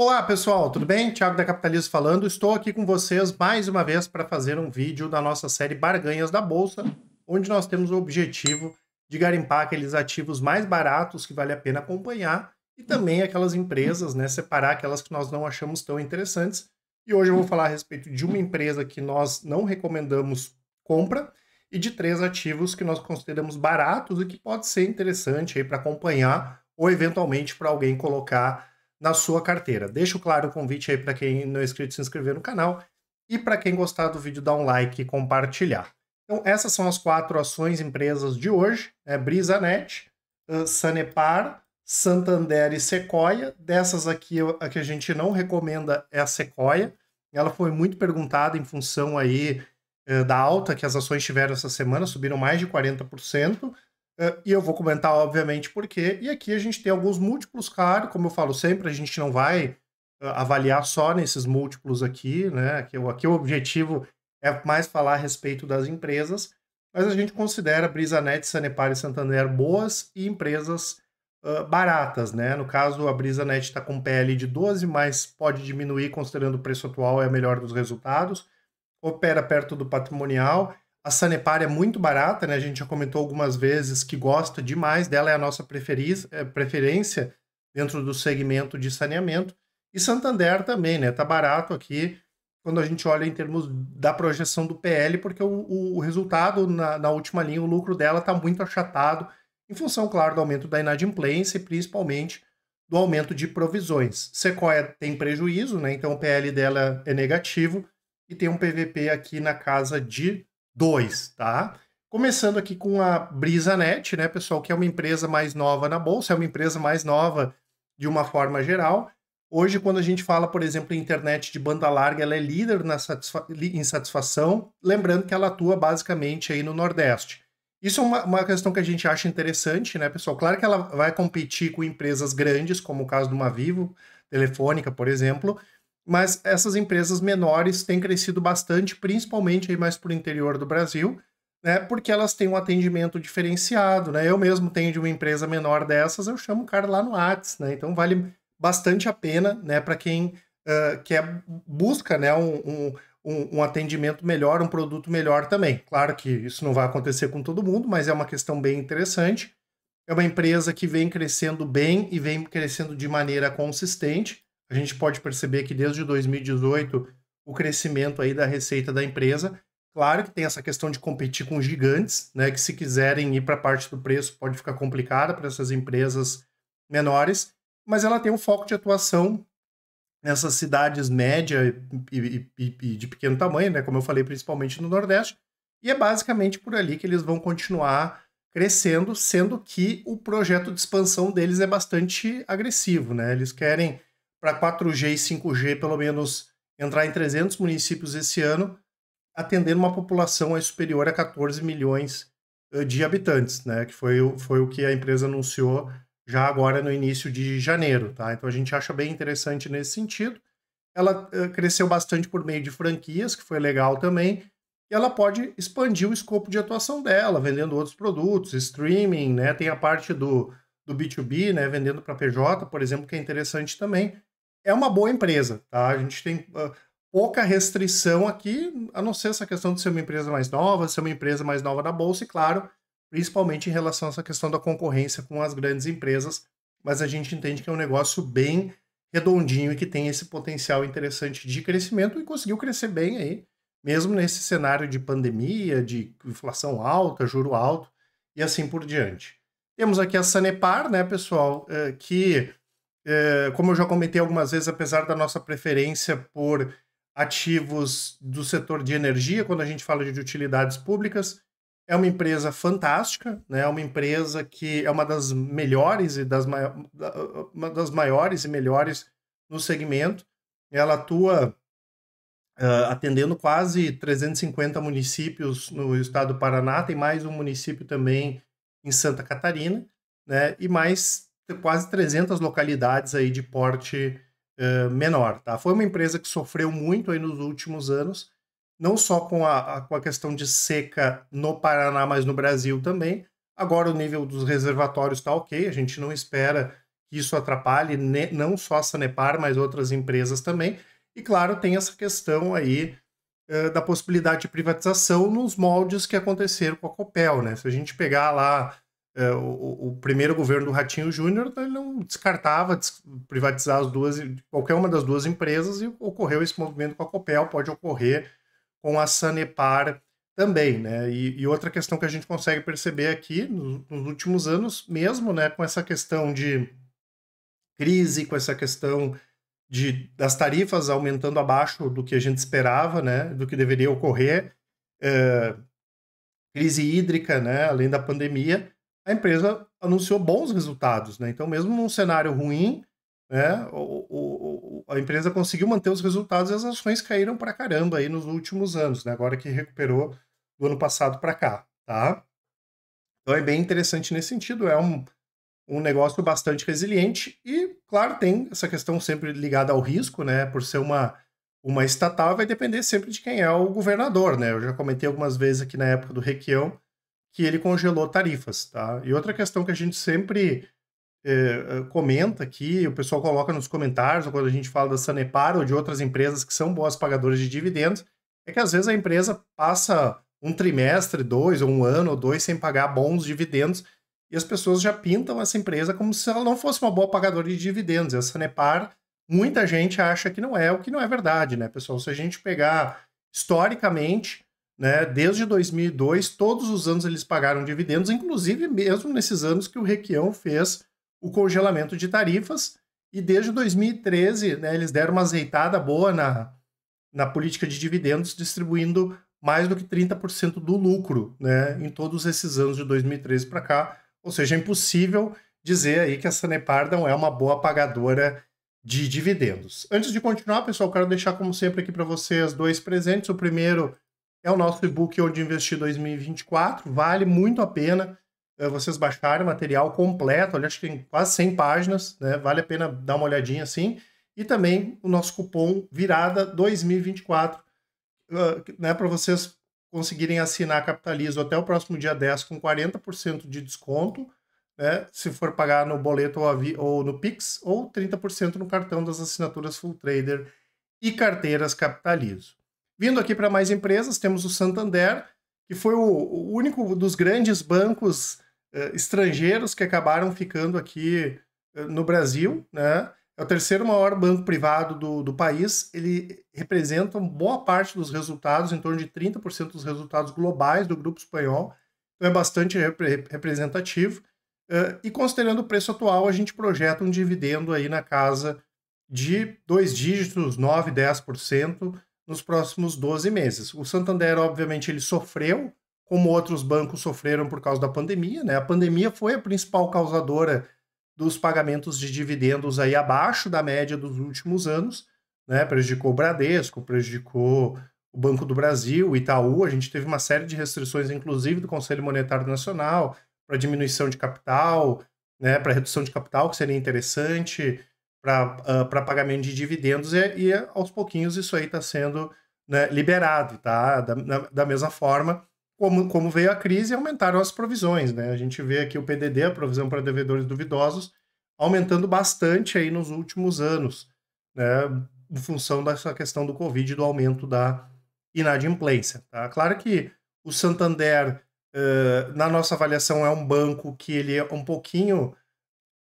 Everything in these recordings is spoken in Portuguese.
Olá pessoal, tudo bem? Tiago da Capitalismo falando. Estou aqui com vocês mais uma vez para fazer um vídeo da nossa série Barganhas da Bolsa, onde nós temos o objetivo de garimpar aqueles ativos mais baratos que vale a pena acompanhar e também aquelas empresas, né, separar aquelas que nós não achamos tão interessantes. E hoje eu vou falar a respeito de uma empresa que nós não recomendamos compra e de três ativos que nós consideramos baratos e que pode ser interessante aí para acompanhar ou eventualmente para alguém colocar na sua carteira. Deixo claro o convite aí para quem não é inscrito se inscrever no canal e para quem gostar do vídeo dar um like e compartilhar. Então essas são as quatro ações empresas de hoje, né? Brisanet, ah, Sanepar, Santander e Sequoia. Dessas aqui, a que a gente não recomenda é a Sequoia. Ela foi muito perguntada em função aí ah, da alta que as ações tiveram essa semana, subiram mais de 40%. Eh, e eu vou comentar, obviamente, por quê. E aqui a gente tem alguns múltiplos, claro, como eu falo sempre, a gente não vai eh, avaliar só nesses múltiplos aqui, né? Aqui, aqui o objetivo é mais falar a respeito das empresas, mas a gente considera BrisaNet, Sanepar e Santander boas e empresas uh, baratas, né? No caso, a BrisaNet está com PL de 12, mas pode diminuir considerando o preço atual é a melhor dos resultados, opera perto do patrimonial a Sanepar é muito barata, né? A gente já comentou algumas vezes que gosta demais dela, é a nossa é, preferência dentro do segmento de saneamento. E Santander também, né? Tá barato aqui quando a gente olha em termos da projeção do PL, porque o, o resultado na, na, última linha, o lucro dela está muito achatado, em função, claro, do aumento da inadimplência e principalmente do aumento de provisões. Sequoia tem prejuízo, né? Então o PL dela é negativo e tem um PVP aqui na casa de 2, tá? Começando aqui com a BrisaNet, né, pessoal, que é uma empresa mais nova na bolsa, é uma empresa mais nova de uma forma geral. Hoje, quando a gente fala, por exemplo, em internet de banda larga, ela é líder na satisfa em satisfação, lembrando que ela atua basicamente aí no Nordeste. Isso é uma, uma questão que a gente acha interessante, né, pessoal? Claro que ela vai competir com empresas grandes, como o caso de uma Vivo, Telefônica, por exemplo, mas essas empresas menores têm crescido bastante, principalmente aí mais para o interior do Brasil, né? Porque elas têm um atendimento diferenciado, né? Eu mesmo tenho de uma empresa menor dessas, eu chamo o cara lá no Whats, né? Então vale bastante a pena, né? Para quem uh, quer busca, né? Um, um, um atendimento melhor, um produto melhor também. Claro que isso não vai acontecer com todo mundo, mas é uma questão bem interessante. É uma empresa que vem crescendo bem e vem crescendo de maneira consistente a gente pode perceber que desde 2018 o crescimento aí da receita da empresa. Claro que tem essa questão de competir com gigantes, né? Que se quiserem ir para a parte do preço pode ficar complicada para essas empresas menores, mas ela tem um foco de atuação nessas cidades média e, e, e, de pequeno tamanho, né? Como eu falei, principalmente no Nordeste. E é basicamente por ali que eles vão continuar crescendo, sendo que o projeto de expansão deles é bastante agressivo, né? Eles querem para 4G e 5G, pelo menos, entrar em 300 municípios esse ano, atendendo uma população superior a 14 milhões eh, de habitantes, né? Que foi, foi o que a empresa anunciou já agora no início de janeiro, tá? Então a gente acha bem interessante nesse sentido. Ela eh, cresceu bastante por meio de franquias, que foi legal também. E ela pode expandir o escopo de atuação dela, vendendo outros produtos, streaming, né? Tem a parte do, do B2B, né? Vendendo para PJ, por exemplo, que é interessante também é uma boa empresa, tá? A gente tem uh, pouca restrição aqui, a não ser essa questão de ser uma empresa mais nova, ser uma empresa mais nova da bolsa, e claro, principalmente em relação a essa questão da concorrência com as grandes empresas, mas a gente entende que é um negócio bem redondinho e que tem esse potencial interessante de crescimento e conseguiu crescer bem aí, mesmo nesse cenário de pandemia, de inflação alta, juro alto e assim por diante. Temos aqui a Sanepar, né, pessoal, eh, que é, como eu já comentei algumas vezes, apesar da nossa preferência por ativos do setor de energia, quando a gente fala de utilidades públicas, é uma empresa fantástica, né? é uma empresa que é uma das melhores e das, uma das maiores e melhores no segmento. Ela atua Uh, atendendo quase 350 municípios no estado do Paraná, tem mais um município também em Santa Catarina, né? E mais quase 300 localidades aí de porte uh, menor, tá? Foi uma empresa que sofreu muito aí nos últimos anos, não só com a, a, com a questão de seca no Paraná, mas no Brasil também. Agora o nível dos reservatórios está ok, a gente não espera que isso atrapalhe ne, né, não só a Sanepar, mas outras empresas também. E claro, tem essa questão aí eh, da possibilidade de privatização nos moldes que aconteceram com a Copel, né? Se a gente pegar lá é, o, o, primeiro governo do Ratinho Júnior não descartava privatizar as duas, qualquer uma das duas empresas e ocorreu esse movimento com a Copel, pode ocorrer com a Sanepar também, né? E, e outra questão que a gente consegue perceber aqui nos, nos, últimos anos mesmo, né, com essa questão de crise, com essa questão de, das tarifas aumentando abaixo do que a gente esperava, né, do que deveria ocorrer, é, crise hídrica, né, além da pandemia, a empresa anunciou bons resultados, né? Então, mesmo num cenário ruim, né, o, o, a empresa conseguiu manter os resultados e as ações caíram para caramba aí nos últimos anos, né? Agora que recuperou do ano passado para cá, tá? Então é bem interessante nesse sentido, é um, um negócio bastante resiliente e, claro, tem essa questão sempre ligada ao risco, né? Por ser uma, uma estatal, vai depender sempre de quem é o governador, né? Eu já comentei algumas vezes aqui na época do Requião que ele congelou tarifas, tá? E outra questão que a gente sempre eh, eh, comenta aqui, o pessoal coloca nos comentários, quando a gente fala da Sanepar ou de outras empresas que são boas pagadoras de dividendos, é que às vezes a empresa passa um trimestre, dois, ou um ano ou dois sem pagar bons dividendos, e as pessoas já pintam essa empresa como se ela não fosse uma boa pagadora de dividendos. E a Sanepar, muita gente acha que não é, o que não é verdade, né, pessoal? Se a gente pegar historicamente, né? Desde 2002, todos os anos eles pagaram dividendos, inclusive mesmo nesses anos que o Requião fez o congelamento de tarifas. E desde 2013, né, eles deram uma azeitada boa na, na política de dividendos, distribuindo mais do que 30% do lucro né, em todos esses anos de 2013 para cá. Ou seja, é impossível dizer aí que a Sanepar não é uma boa pagadora de dividendos. Antes de continuar, pessoal, quero deixar, como sempre, aqui para vocês dois presentes. O primeiro é o nosso e-book onde investir 2024, vale muito a pena eh, vocês baixarem o material completo, olha, acho que tem quase 100 páginas, né? Vale a pena dar uma olhadinha assim. E também o nosso cupom Virada 2024, né, para vocês conseguirem assinar Capitalizo até o próximo dia 10 com 40% de desconto, né, se for pagar no boleto ou, ou no Pix, ou 30% no cartão das assinaturas Full Trader e carteiras Capitalizo. Vindo aqui para mais empresas, temos o Santander, que foi o, o único dos grandes bancos uh, estrangeiros que acabaram ficando aqui uh, no Brasil, né? É o terceiro maior banco privado do, do país. Ele representa boa parte dos resultados, em torno de 30% dos resultados globais do grupo espanhol. Então é bastante rep representativo. Uh, e considerando o preço atual, a gente projeta um dividendo aí na casa de dois dígitos, 9, 10% nos próximos 12 meses. O Santander, obviamente, ele sofreu, como outros bancos sofreram por causa da pandemia, né? A pandemia foi a principal causadora dos pagamentos de dividendos aí abaixo da média dos últimos anos, né? Prejudicou o Bradesco, prejudicou o Banco do Brasil, o Itaú, a gente teve uma série de restrições, inclusive do Conselho Monetário Nacional, para diminuição de capital, né, para redução de capital, que seria interessante para uh, ah, pagamento de dividendos e, e, aos pouquinhos isso aí está sendo né, liberado, tá? Da, da, mesma forma como, como veio a crise, aumentaram as provisões, né? A gente vê aqui o PDD, a provisão para devedores duvidosos, aumentando bastante aí nos últimos anos, né? Em função dessa questão do Covid, do aumento da inadimplência, tá? Claro que o Santander, uh, na nossa avaliação, é um banco que ele é um pouquinho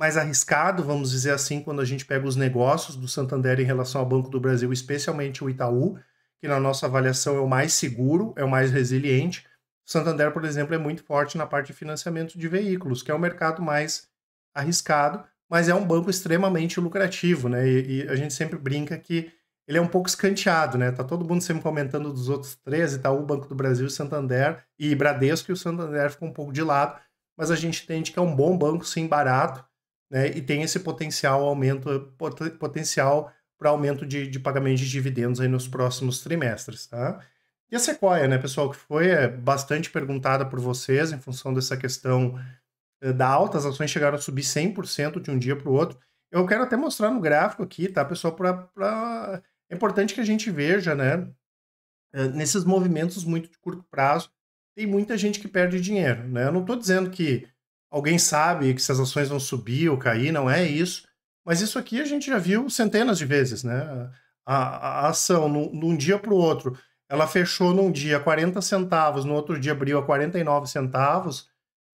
mais arriscado, vamos dizer assim, quando a gente pega os negócios do Santander em relação ao Banco do Brasil, especialmente o Itaú, que na nossa avaliação é o mais seguro, é o mais resiliente. O Santander, por exemplo, é muito forte na parte de financiamento de veículos, que é o mercado mais arriscado, mas é um banco extremamente lucrativo, né? E, e, a gente sempre brinca que ele é um pouco escanteado, né? Tá todo mundo sempre comentando dos outros três, Itaú, Banco do Brasil, Santander e Bradesco, e o Santander ficou um pouco de lado, mas a gente entende que é um bom banco, sim, barato, né, e tem esse potencial aumento, pot potencial para aumento de, de pagamento de dividendos aí nos próximos trimestres, tá? E a Sequoia, né, pessoal, que foi é, bastante perguntada por vocês em função dessa questão eh, da alta, as ações chegaram a subir 100% de um dia para o outro. Eu quero até mostrar no gráfico aqui, tá, pessoal, pra, pra... é importante que a gente veja, né, eh, nesses movimentos muito de curto prazo, tem muita gente que perde dinheiro, né? Eu não estou dizendo que alguém sabe que se as ações vão subir ou cair, não é isso. Mas isso aqui a gente já viu centenas de vezes, né? A, a ação, num, dia para o outro, ela fechou num dia 40 centavos, no outro dia abriu a 49 centavos,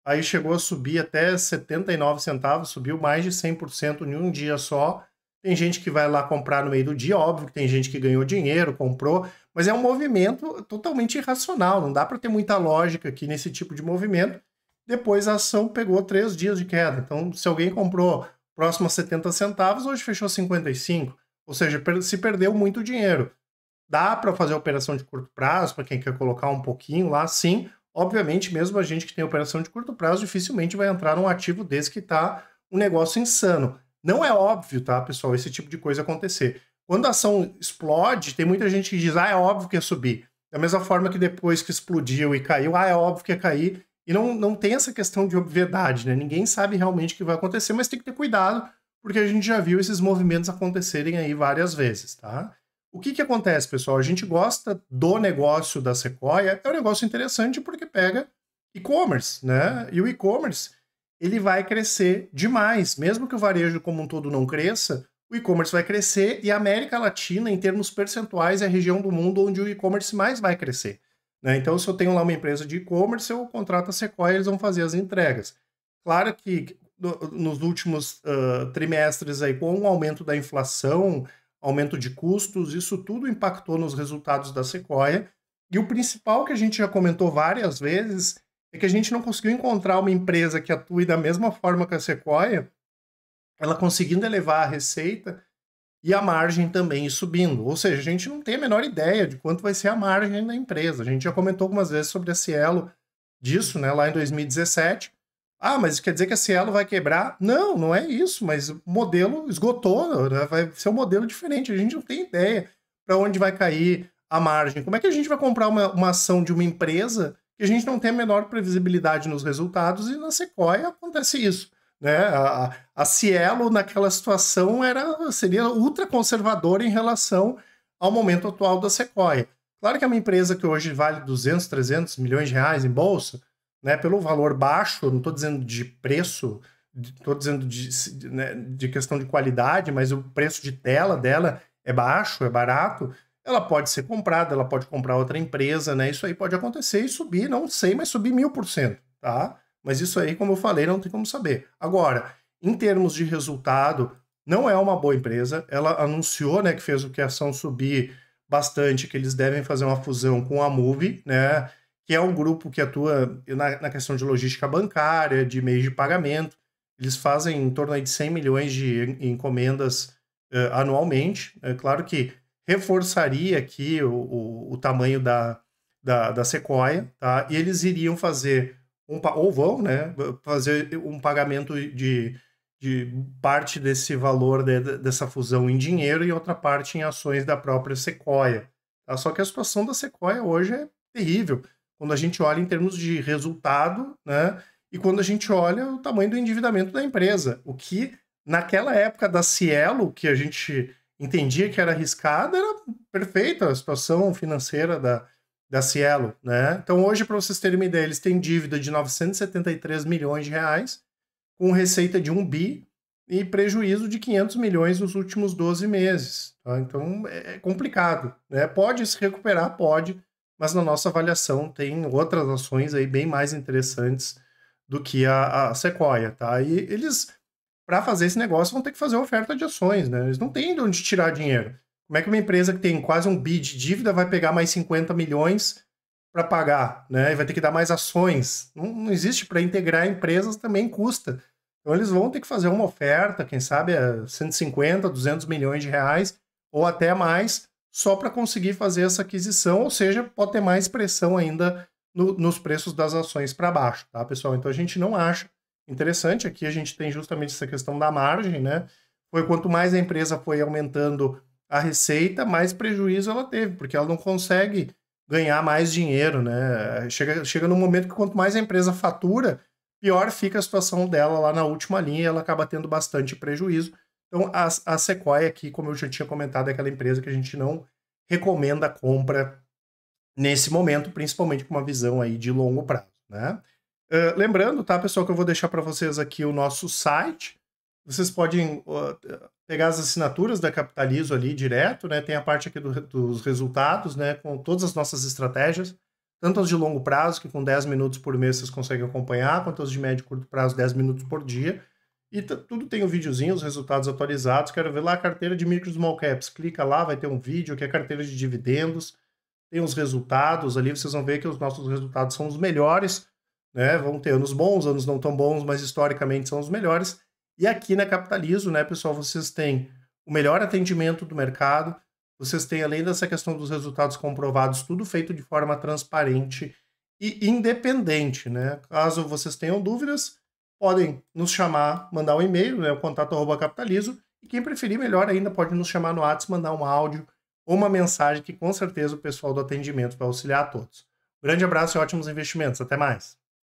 aí chegou a subir até 79 centavos, subiu mais de 100% em um dia só. Tem gente que vai lá comprar no meio do dia, óbvio que tem gente que ganhou dinheiro, comprou, mas é um movimento totalmente irracional, não dá para ter muita lógica aqui nesse tipo de movimento. Depois a ação pegou três dias de queda. Então, se alguém comprou próximo a 70 centavos, hoje fechou 55. Ou seja, se perdeu muito dinheiro. Dá para fazer operação de curto prazo, para quem quer colocar um pouquinho lá, sim. Obviamente, mesmo a gente que tem operação de curto prazo, dificilmente vai entrar num ativo desse que está um negócio insano. Não é óbvio, tá, pessoal, esse tipo de coisa acontecer. Quando a ação explode, tem muita gente que diz, ah, é óbvio que ia subir. Da mesma forma que depois que explodiu e caiu, ah, é óbvio que ia cair, e não, não tem essa questão de obviedade, né? Ninguém sabe realmente o que vai acontecer, mas tem que ter cuidado, porque a gente já viu esses movimentos acontecerem aí várias vezes, tá? O que que acontece, pessoal? A gente gosta do negócio da Sequoia, é um negócio interessante porque pega e-commerce, né? E o e-commerce, ele vai crescer demais, mesmo que o varejo como um todo não cresça, o e-commerce vai crescer e a América Latina, em termos percentuais, é a região do mundo onde o e-commerce mais vai crescer. Né? Então, se eu tenho lá uma empresa de e-commerce, eu contrato a Sequoia, eles vão fazer as entregas. Claro que nos últimos uh, trimestres aí com o aumento da inflação, aumento de custos, isso tudo impactou nos resultados da Sequoia. E o principal que a gente já comentou várias vezes é que a gente não conseguiu encontrar uma empresa que atue da mesma forma que a Sequoia, ela conseguindo elevar a receita e a margem também subindo. Ou seja, a gente não tem a menor ideia de quanto vai ser a margem da empresa. A gente já comentou algumas vezes sobre a Cielo disso, né, lá em 2017. Ah, mas quer dizer que a Cielo vai quebrar? Não, não é isso, mas o modelo esgotou, né? vai ser um modelo diferente. A gente não tem ideia para onde vai cair a margem. Como é que a gente vai comprar uma, uma ação de uma empresa que a gente não tem a menor previsibilidade nos resultados e na Sequoia acontece isso. Né? A, a Cielo, naquela situação, era seria conservadora em relação ao momento atual da Sequoia. Claro que é uma empresa que hoje vale 200, 300 milhões de reais em bolsa, né, pelo valor baixo, não estou dizendo de preço, estou dizendo de, né, de questão de qualidade, mas o preço de tela dela é baixo, é barato, ela pode ser comprada, ela pode comprar outra empresa, né? Isso aí pode acontecer e subir, não sei, mas subir mil por cento, tá? Mas isso aí, como eu falei, não tem como saber. Agora, em termos de resultado, não é uma boa empresa. Ela anunciou né, que fez o que a ação subir bastante, que eles devem fazer uma fusão com a Move, né? Que é um grupo que atua na, na questão de logística bancária, de meios de pagamento. Eles fazem em torno de 100 milhões de encomendas uh, anualmente. É claro que reforçaria aqui o, o, o tamanho da, da, da Sequoia, tá? E eles iriam fazer um, ou vão né, fazer um pagamento de, de parte desse valor de, dessa fusão em dinheiro e outra parte em ações da própria Sequoia. Tá? Só que a situação da Sequoia hoje é terrível. Quando a gente olha em termos de resultado, né? E quando a gente olha o tamanho do endividamento da empresa, o que naquela época da Cielo, que a gente entendia que era arriscada, era perfeita a situação financeira da, da Cielo, né? Então hoje, para vocês terem uma ideia, eles têm dívida de 973 milhões de reais, com receita de 1 bi e prejuízo de 500 milhões nos últimos 12 meses. Tá? Então é, é complicado, né? Pode se recuperar, pode, mas na nossa avaliação tem outras ações aí bem mais interessantes do que a, a Sequoia, tá? E eles, para fazer esse negócio, vão ter que fazer oferta de ações, né? Eles não têm de onde tirar dinheiro. Como é que uma empresa que tem quase um bid de dívida vai pegar mais 50 milhões para pagar, né? E vai ter que dar mais ações. Não, não existe para integrar empresas também custa. Então eles vão ter que fazer uma oferta, quem sabe a 150, 200 milhões de reais ou até mais, só para conseguir fazer essa aquisição, ou seja, pode ter mais pressão ainda no, nos preços das ações para baixo, tá, pessoal? Então a gente não acha interessante. Aqui a gente tem justamente essa questão da margem, né? Foi quanto mais a empresa foi aumentando a receita, mais prejuízo ela teve, porque ela não consegue ganhar mais dinheiro, né? Chega, chega num momento que quanto mais a empresa fatura, pior fica a situação dela lá na última linha e ela acaba tendo bastante prejuízo. Então, a, a Sequoia aqui, como eu já tinha comentado, é aquela empresa que a gente não recomenda a compra nesse momento, principalmente com uma visão aí de longo prazo, né? Uh, lembrando, tá, pessoal, que eu vou deixar para vocês aqui o nosso site, vocês podem pegar as assinaturas da Capitalizo ali direto, né? Tem a parte aqui do, dos resultados, né? Com todas as nossas estratégias, tanto as de longo prazo, que com 10 minutos por mês vocês conseguem acompanhar, quanto as de médio e curto prazo, 10 minutos por dia. E tudo tem o um videozinho, os resultados atualizados. Quero ver lá a carteira de micro small caps. Clica lá, vai ter um vídeo que é a carteira de dividendos. Tem os resultados ali, vocês vão ver que os nossos resultados são os melhores, né? Vão ter anos bons, anos não tão bons, mas historicamente são os melhores. E aqui na Capitalizo, né, pessoal, vocês têm o melhor atendimento do mercado, vocês têm, além dessa questão dos resultados comprovados, tudo feito de forma transparente e independente, né? Caso vocês tenham dúvidas, podem nos chamar, mandar um e-mail, né, o contato arroba capitalizo, e quem preferir melhor ainda pode nos chamar no WhatsApp, mandar um áudio ou uma mensagem que com certeza o pessoal do atendimento vai auxiliar a todos. Grande abraço e ótimos investimentos. Até mais.